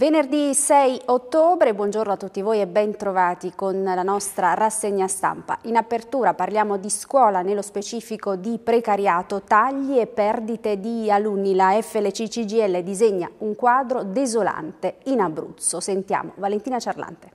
Venerdì 6 ottobre, buongiorno a tutti voi e bentrovati con la nostra rassegna stampa. In apertura parliamo di scuola, nello specifico di precariato, tagli e perdite di alunni. La FLCCGL disegna un quadro desolante in Abruzzo. Sentiamo Valentina Ciarlante.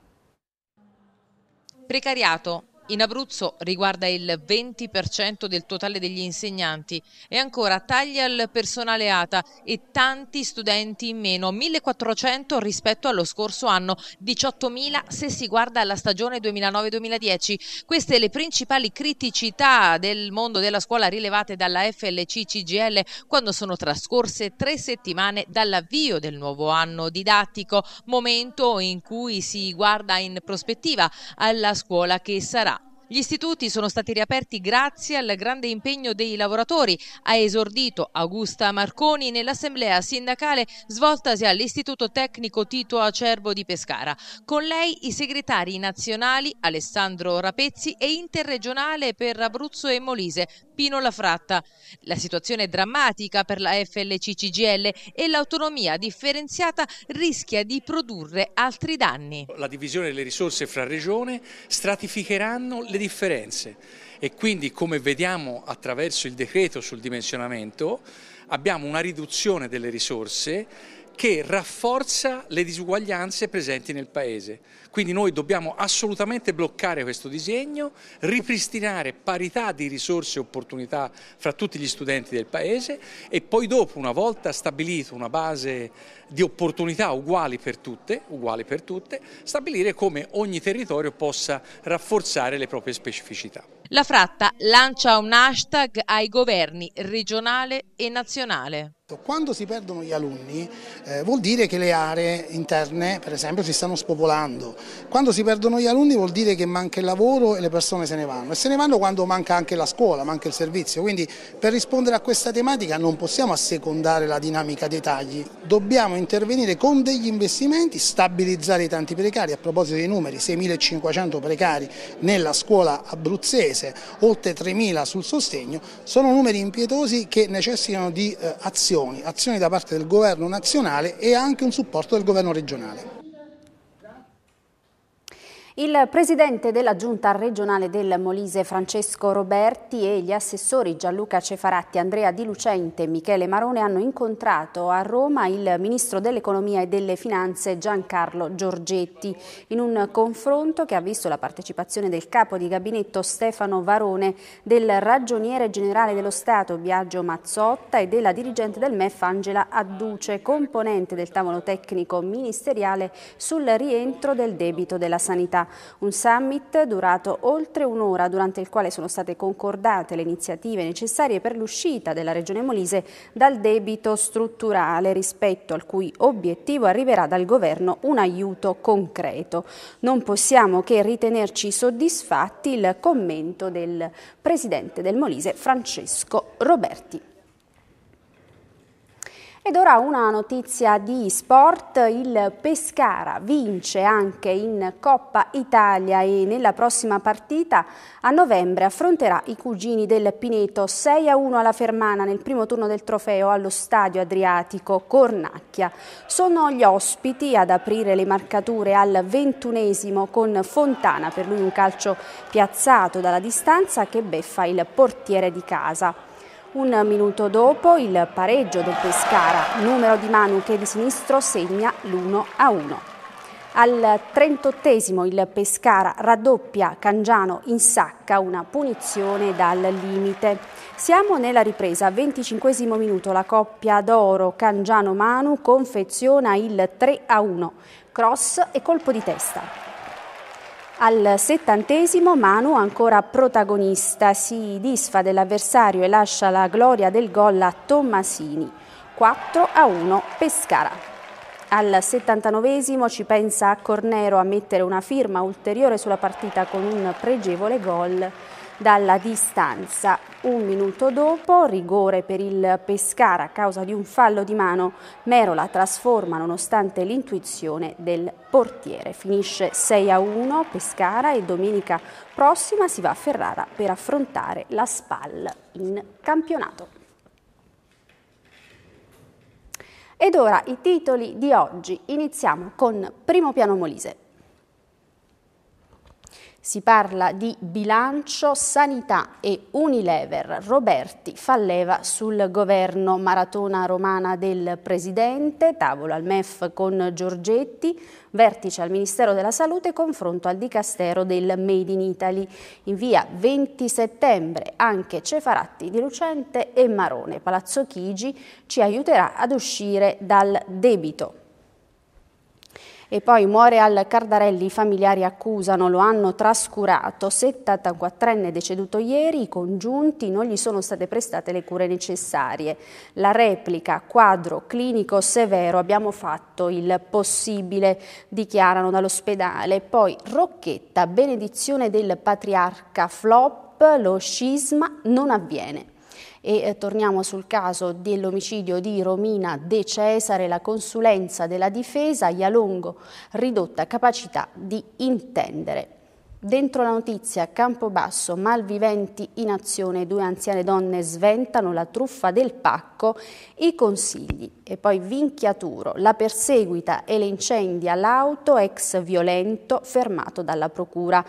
Precariato, in Abruzzo riguarda il 20% del totale degli insegnanti e ancora tagli al personale ATA e tanti studenti in meno, 1400 rispetto allo scorso anno, 18.000 se si guarda alla stagione 2009-2010. Queste le principali criticità del mondo della scuola rilevate dalla FLC-CGL quando sono trascorse tre settimane dall'avvio del nuovo anno didattico, momento in cui si guarda in prospettiva alla scuola che sarà gli istituti sono stati riaperti grazie al grande impegno dei lavoratori. Ha esordito Augusta Marconi nell'assemblea sindacale svoltasi all'Istituto Tecnico Tito Acerbo di Pescara. Con lei i segretari nazionali Alessandro Rapezzi e interregionale per Abruzzo e Molise Pino La Fratta. La situazione è drammatica per la FLC-CGL e l'autonomia differenziata rischia di produrre altri danni. La divisione delle risorse fra regione stratificheranno le differenze e quindi come vediamo attraverso il decreto sul dimensionamento abbiamo una riduzione delle risorse che rafforza le disuguaglianze presenti nel Paese. Quindi noi dobbiamo assolutamente bloccare questo disegno, ripristinare parità di risorse e opportunità fra tutti gli studenti del Paese e poi dopo, una volta stabilito una base di opportunità uguali per tutte, uguali per tutte stabilire come ogni territorio possa rafforzare le proprie specificità. La Fratta lancia un hashtag ai governi regionale e nazionale. Quando si perdono gli alunni eh, vuol dire che le aree interne per esempio si stanno spopolando, quando si perdono gli alunni vuol dire che manca il lavoro e le persone se ne vanno e se ne vanno quando manca anche la scuola, manca il servizio, quindi per rispondere a questa tematica non possiamo assecondare la dinamica dei tagli, dobbiamo intervenire con degli investimenti, stabilizzare i tanti precari, a proposito dei numeri 6.500 precari nella scuola abruzzese, oltre 3.000 sul sostegno, sono numeri impietosi che necessitano di eh, azioni, azioni da parte del governo nazionale e anche un supporto del governo regionale. Il presidente della giunta regionale del Molise Francesco Roberti e gli assessori Gianluca Cefaratti, Andrea Di Lucente e Michele Marone hanno incontrato a Roma il ministro dell'economia e delle finanze Giancarlo Giorgetti in un confronto che ha visto la partecipazione del capo di gabinetto Stefano Varone, del ragioniere generale dello Stato Biagio Mazzotta e della dirigente del MEF Angela Adduce, componente del tavolo tecnico ministeriale sul rientro del debito della sanità un summit durato oltre un'ora durante il quale sono state concordate le iniziative necessarie per l'uscita della Regione Molise dal debito strutturale rispetto al cui obiettivo arriverà dal governo un aiuto concreto. Non possiamo che ritenerci soddisfatti il commento del Presidente del Molise Francesco Roberti. Ed ora una notizia di sport, il Pescara vince anche in Coppa Italia e nella prossima partita a novembre affronterà i cugini del Pineto 6 a 1 alla Fermana nel primo turno del trofeo allo stadio Adriatico Cornacchia. Sono gli ospiti ad aprire le marcature al ventunesimo con Fontana, per lui un calcio piazzato dalla distanza che beffa il portiere di casa. Un minuto dopo il pareggio del Pescara, numero di Manu che di sinistro segna l'1 a 1. Al 38 il Pescara raddoppia Cangiano in sacca una punizione dal limite. Siamo nella ripresa, 25 minuto, la coppia d'oro Cangiano-Manu confeziona il 3 a 1, cross e colpo di testa. Al settantesimo Manu, ancora protagonista, si disfa dell'avversario e lascia la gloria del gol a Tommasini. 4 a 1 Pescara. Al 79 ci pensa Cornero a mettere una firma ulteriore sulla partita con un pregevole gol dalla distanza. Un minuto dopo, rigore per il Pescara a causa di un fallo di mano, Merola trasforma nonostante l'intuizione del portiere. Finisce 6 a 1 Pescara e domenica prossima si va a Ferrara per affrontare la SPAL in campionato. Ed ora i titoli di oggi. Iniziamo con Primo Piano Molise. Si parla di bilancio, sanità e Unilever. Roberti fa leva sul governo, maratona romana del presidente, tavolo al MEF con Giorgetti, vertice al Ministero della Salute e confronto al Dicastero del Made in Italy. In via 20 settembre anche Cefaratti di Lucente e Marone, Palazzo Chigi, ci aiuterà ad uscire dal debito e poi muore al Cardarelli, i familiari accusano, lo hanno trascurato, 74enne deceduto ieri, i congiunti non gli sono state prestate le cure necessarie. La replica, quadro clinico severo, abbiamo fatto il possibile, dichiarano dall'ospedale. Poi Rocchetta, benedizione del patriarca, flop, lo scisma non avviene. E eh, torniamo sul caso dell'omicidio di Romina De Cesare, la consulenza della difesa, Ialongo, ridotta capacità di intendere. Dentro la notizia, Campobasso, malviventi in azione, due anziane donne sventano la truffa del pacco, i consigli e poi Vinchiaturo, la perseguita e le incendia l'auto ex violento fermato dalla procura.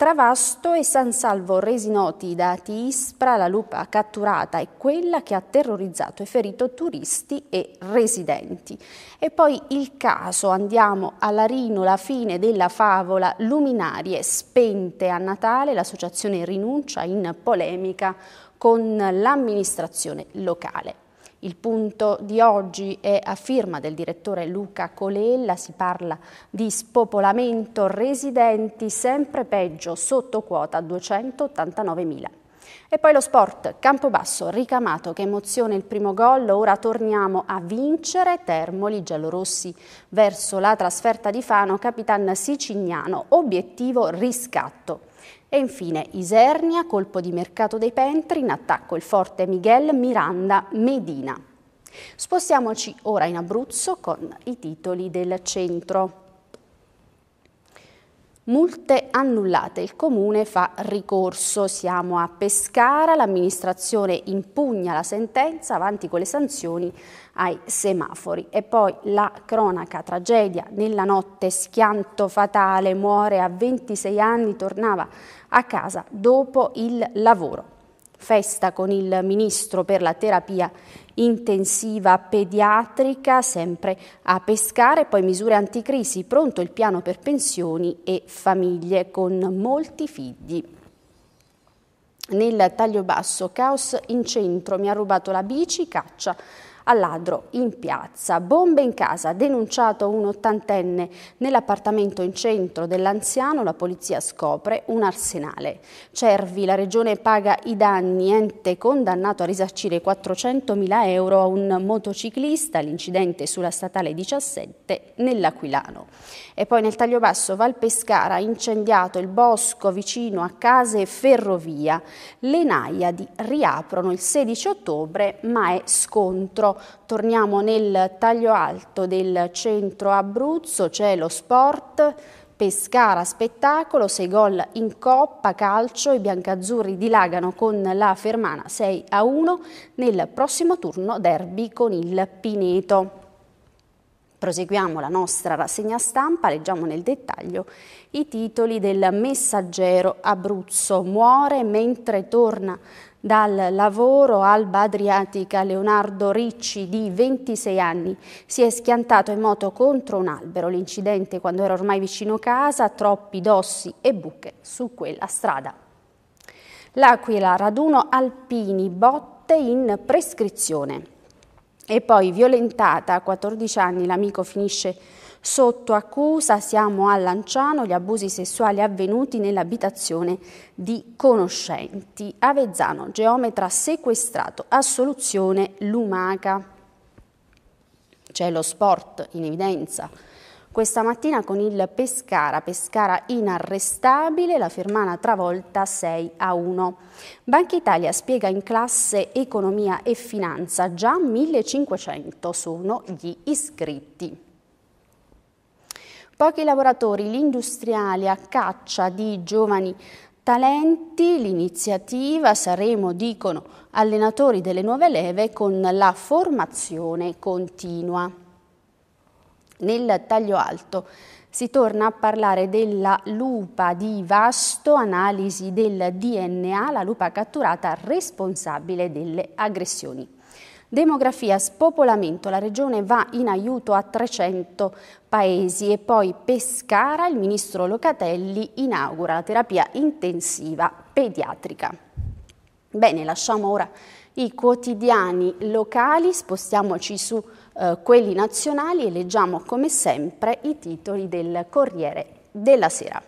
Travasto e San Salvo resi noti da ISPRA, la lupa catturata è quella che ha terrorizzato e ferito turisti e residenti. E poi il caso, andiamo alla Larino, la fine della favola Luminarie spente a Natale, l'associazione rinuncia in polemica con l'amministrazione locale. Il punto di oggi è a firma del direttore Luca Colella, si parla di spopolamento residenti sempre peggio sotto quota 289.000. E poi lo sport, Campobasso, ricamato, che emozione il primo gol, ora torniamo a vincere, Termoli, giallorossi verso la trasferta di Fano, capitan Sicignano, obiettivo riscatto. E infine Isernia, colpo di mercato dei Pentri, in attacco il forte Miguel Miranda Medina. Spostiamoci ora in Abruzzo con i titoli del centro. Multe annullate, il comune fa ricorso, siamo a Pescara, l'amministrazione impugna la sentenza avanti con le sanzioni ai semafori. E poi la cronaca, tragedia, nella notte schianto fatale, muore a 26 anni, tornava a casa dopo il lavoro. Festa con il ministro per la terapia intensiva pediatrica sempre a pescare, poi misure anticrisi, pronto il piano per pensioni e famiglie con molti figli. Nel taglio basso, caos in centro, mi ha rubato la bici, caccia al ladro in piazza. Bombe in casa, denunciato un ottantenne nell'appartamento in centro dell'anziano, la polizia scopre un arsenale. Cervi, la regione paga i danni, ente condannato a risarcire 400.000 euro a un motociclista, l'incidente sulla statale 17 nell'Aquilano. E poi nel taglio basso Val Pescara ha incendiato il bosco vicino a case e ferrovia. Le Naiadi riaprono il 16 ottobre ma è scontro. Torniamo nel taglio alto del centro Abruzzo, c'è lo sport, Pescara spettacolo, 6 gol in coppa, calcio, i biancazzurri dilagano con la Fermana 6 a 1 nel prossimo turno derby con il Pineto. Proseguiamo la nostra rassegna stampa, leggiamo nel dettaglio i titoli del messaggero Abruzzo. Muore mentre torna dal lavoro Alba Adriatica Leonardo Ricci di 26 anni si è schiantato in moto contro un albero. L'incidente quando era ormai vicino casa, troppi dossi e buche su quella strada. L'Aquila, raduno alpini, botte in prescrizione. E poi violentata a 14 anni, l'amico finisce sotto accusa, siamo a Lanciano, gli abusi sessuali avvenuti nell'abitazione di conoscenti. Avezzano, geometra sequestrato, assoluzione lumaca. C'è lo sport in evidenza questa mattina con il Pescara, Pescara inarrestabile, la Firmana travolta 6 a 1. Banca Italia spiega in classe economia e finanza, già 1500 sono gli iscritti. Pochi lavoratori, gli industriali a caccia di giovani talenti, l'iniziativa saremo, dicono, allenatori delle nuove leve con la formazione continua. Nel taglio alto si torna a parlare della lupa di vasto analisi del DNA, la lupa catturata responsabile delle aggressioni. Demografia, spopolamento, la regione va in aiuto a 300 paesi e poi Pescara, il ministro Locatelli inaugura la terapia intensiva pediatrica. Bene, lasciamo ora i quotidiani locali, spostiamoci su eh, quelli nazionali e leggiamo come sempre i titoli del Corriere della Sera.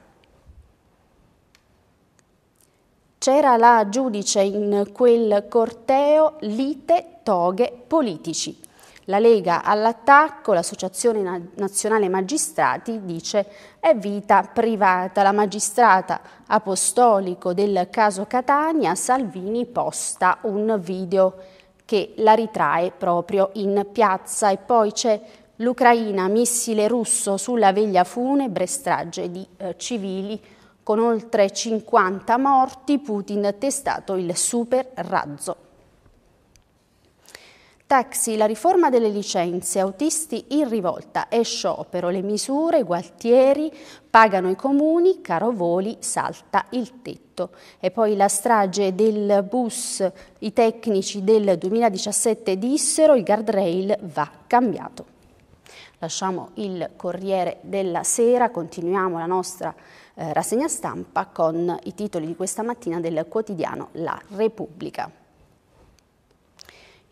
C'era la giudice in quel corteo, lite, toghe, politici. La Lega all'attacco, l'Associazione Nazionale Magistrati dice è vita privata. La magistrata apostolico del caso Catania, Salvini, posta un video che la ritrae proprio in piazza e poi c'è l'Ucraina, missile russo sulla veglia funebre, strage di eh, civili con oltre 50 morti, Putin testato il super razzo. Taxi, la riforma delle licenze, autisti in rivolta e sciopero, le misure, Gualtieri, pagano i comuni, caro voli, salta il tetto. E poi la strage del bus, i tecnici del 2017 dissero, il guardrail va cambiato. Lasciamo il Corriere della Sera, continuiamo la nostra eh, rassegna stampa con i titoli di questa mattina del quotidiano La Repubblica.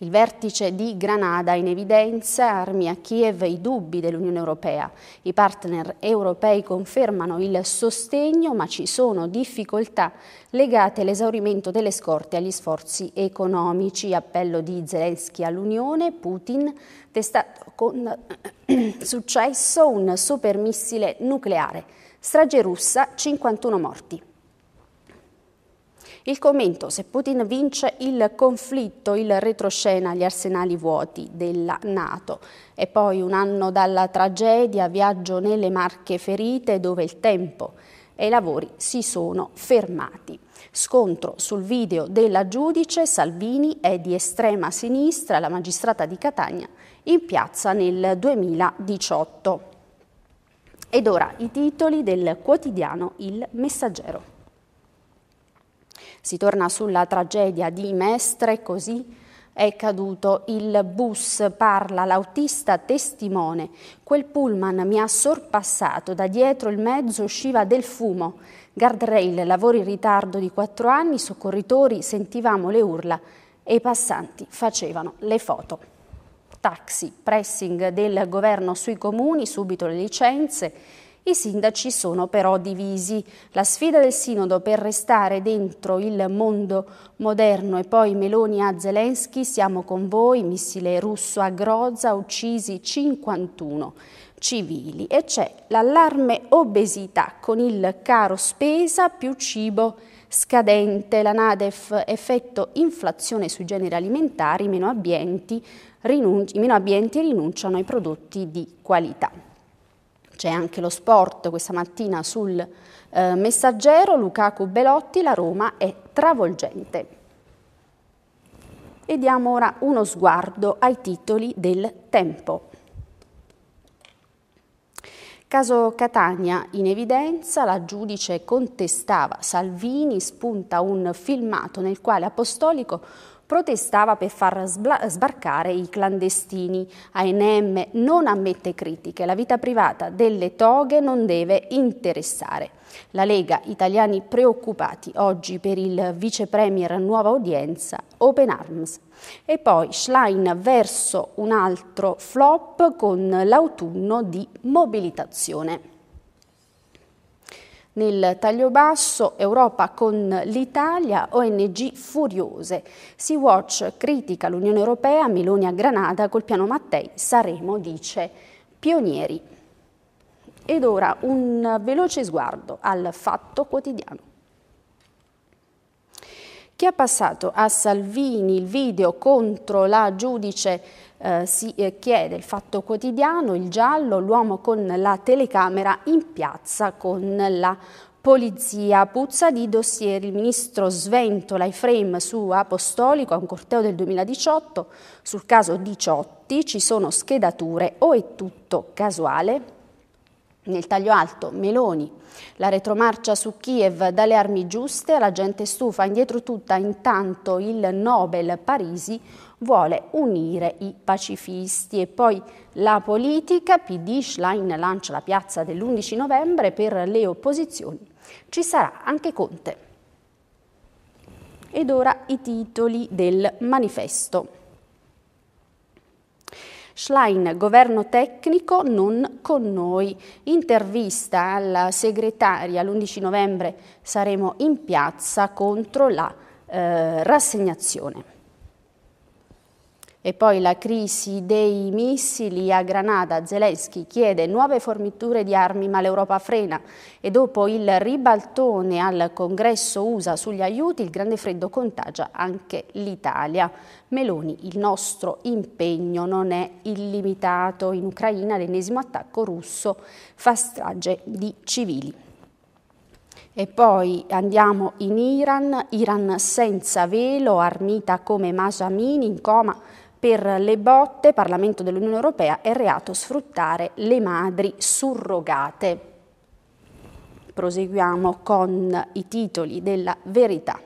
Il vertice di Granada in evidenza armi a Kiev i dubbi dell'Unione Europea. I partner europei confermano il sostegno, ma ci sono difficoltà legate all'esaurimento delle scorte agli sforzi economici. Appello di Zelensky all'Unione, Putin testato con successo un supermissile nucleare. Strage russa, 51 morti. Il commento, se Putin vince il conflitto, il retroscena gli arsenali vuoti della Nato. E poi un anno dalla tragedia, viaggio nelle Marche ferite dove il tempo e i lavori si sono fermati. Scontro sul video della giudice, Salvini è di estrema sinistra, la magistrata di Catania, in piazza nel 2018. Ed ora i titoli del quotidiano Il Messaggero. Si torna sulla tragedia di Mestre, così è caduto il bus, parla l'autista testimone. Quel pullman mi ha sorpassato, da dietro il mezzo usciva del fumo. Guardrail, lavori in ritardo di quattro anni, soccorritori, sentivamo le urla e i passanti facevano le foto. Taxi, pressing del governo sui comuni, subito le licenze, i sindaci sono però divisi. La sfida del sinodo per restare dentro il mondo moderno e poi Meloni a Zelensky, siamo con voi, missile russo a Groza, uccisi 51 civili. E c'è l'allarme obesità con il caro spesa più cibo scadente. La Nadef effetto inflazione sui generi alimentari, meno ambienti, meno ambienti rinunciano ai prodotti di qualità c'è anche lo sport questa mattina sul eh, messaggero, Lukaku Belotti, la Roma è travolgente. E diamo ora uno sguardo ai titoli del tempo. Caso Catania in evidenza, la giudice contestava Salvini, spunta un filmato nel quale Apostolico protestava per far sbarcare i clandestini. ANM non ammette critiche, la vita privata delle toghe non deve interessare. La Lega, italiani preoccupati oggi per il vice premier nuova udienza, Open Arms. E poi Schlein verso un altro flop con l'autunno di mobilitazione. Nel taglio basso Europa con l'Italia, ONG furiose. Sea-Watch critica l'Unione Europea, Meloni a Granada col piano Mattei, Saremo dice pionieri. Ed ora un veloce sguardo al fatto quotidiano che ha passato a Salvini il video contro la giudice eh, si eh, chiede il fatto quotidiano, il giallo, l'uomo con la telecamera in piazza con la Polizia, puzza di dossier, il ministro sventola i frame su Apostolico a un corteo del 2018, sul caso 18 ci sono schedature o è tutto casuale? Nel taglio alto, Meloni, la retromarcia su Kiev dalle armi giuste, la gente stufa indietro tutta, intanto il Nobel Parisi vuole unire i pacifisti. E poi la politica, PD Schlein lancia la piazza dell'11 novembre per le opposizioni. Ci sarà anche Conte. Ed ora i titoli del manifesto. Schlein, governo tecnico non con noi. Intervista alla segretaria, l'11 novembre saremo in piazza contro la eh, rassegnazione. E poi la crisi dei missili a Granada. Zelensky chiede nuove forniture di armi ma l'Europa frena. E dopo il ribaltone al congresso USA sugli aiuti, il grande freddo contagia anche l'Italia. Meloni, il nostro impegno non è illimitato. In Ucraina l'ennesimo attacco russo fa strage di civili. E poi andiamo in Iran, Iran senza velo, armita come Masamini in coma per le botte, Parlamento dell'Unione Europea, è reato sfruttare le madri surrogate. Proseguiamo con i titoli della verità.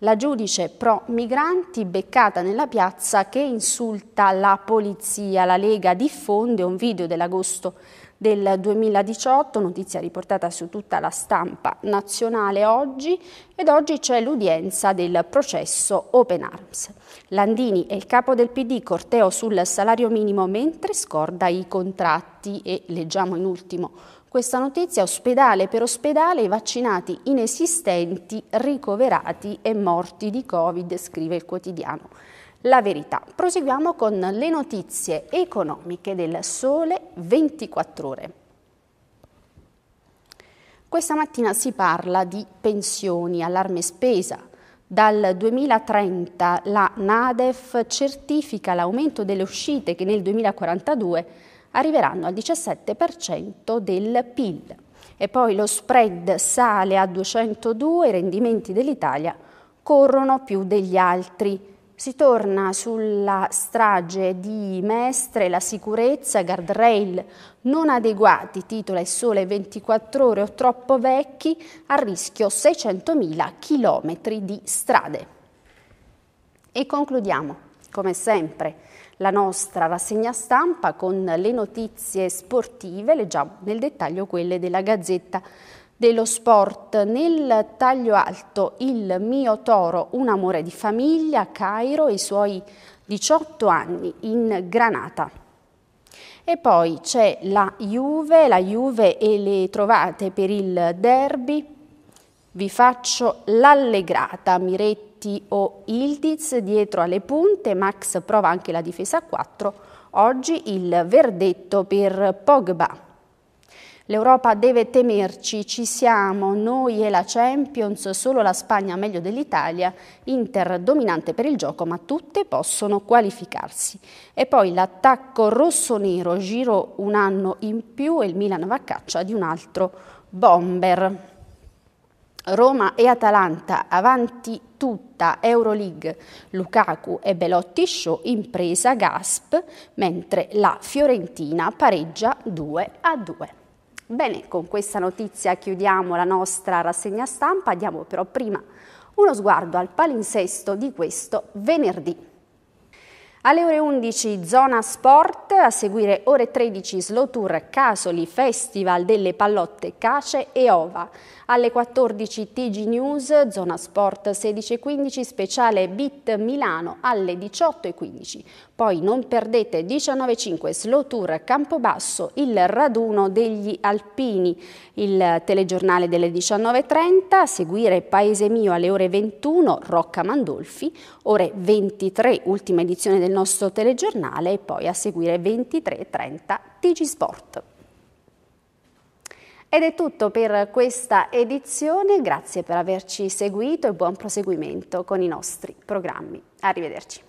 La giudice pro migranti beccata nella piazza che insulta la polizia. La Lega diffonde un video dell'agosto del 2018, notizia riportata su tutta la stampa nazionale oggi, ed oggi c'è l'udienza del processo Open Arms. Landini e il capo del PD corteo sul salario minimo mentre scorda i contratti e leggiamo in ultimo questa notizia, ospedale per ospedale, vaccinati inesistenti, ricoverati e morti di Covid, scrive il quotidiano la verità. Proseguiamo con le notizie economiche del Sole 24 ore. Questa mattina si parla di pensioni, allarme spesa. Dal 2030 la Nadef certifica l'aumento delle uscite che nel 2042 arriveranno al 17% del PIL. E poi lo spread sale a 202, i rendimenti dell'Italia corrono più degli altri si torna sulla strage di Mestre, la sicurezza, guardrail non adeguati, titola il sole 24 ore o troppo vecchi, a rischio 600.000 chilometri di strade. E concludiamo, come sempre, la nostra rassegna stampa con le notizie sportive, leggiamo nel dettaglio quelle della Gazzetta dello sport nel taglio alto Il mio toro, un amore di famiglia, Cairo e i suoi 18 anni in Granata. E poi c'è la Juve, la Juve e le trovate per il derby. Vi faccio l'allegrata, Miretti o Ildiz dietro alle punte, Max prova anche la difesa a 4. Oggi il verdetto per Pogba. L'Europa deve temerci, ci siamo, noi e la Champions, solo la Spagna meglio dell'Italia, Inter dominante per il gioco, ma tutte possono qualificarsi. E poi l'attacco rosso-nero, giro un anno in più e il Milan va a caccia di un altro bomber. Roma e Atalanta avanti tutta Euroleague, Lukaku e Belotti show impresa Gasp, mentre la Fiorentina pareggia 2 a 2. Bene, con questa notizia chiudiamo la nostra rassegna stampa, diamo però prima uno sguardo al palinsesto di questo venerdì. Alle ore 11 zona sport, a seguire ore 13 slow tour Casoli Festival delle pallotte Cace e Ova. Alle 14 TG News, zona sport 16.15 speciale Bit Milano alle 18.15. Poi non perdete 19.05 Slow Tour Campobasso, il raduno degli alpini, il telegiornale delle 19.30, a seguire Paese Mio alle ore 21, Rocca Mandolfi, ore 23, ultima edizione del nostro telegiornale e poi a seguire 23.30 TG Sport. Ed è tutto per questa edizione, grazie per averci seguito e buon proseguimento con i nostri programmi. Arrivederci.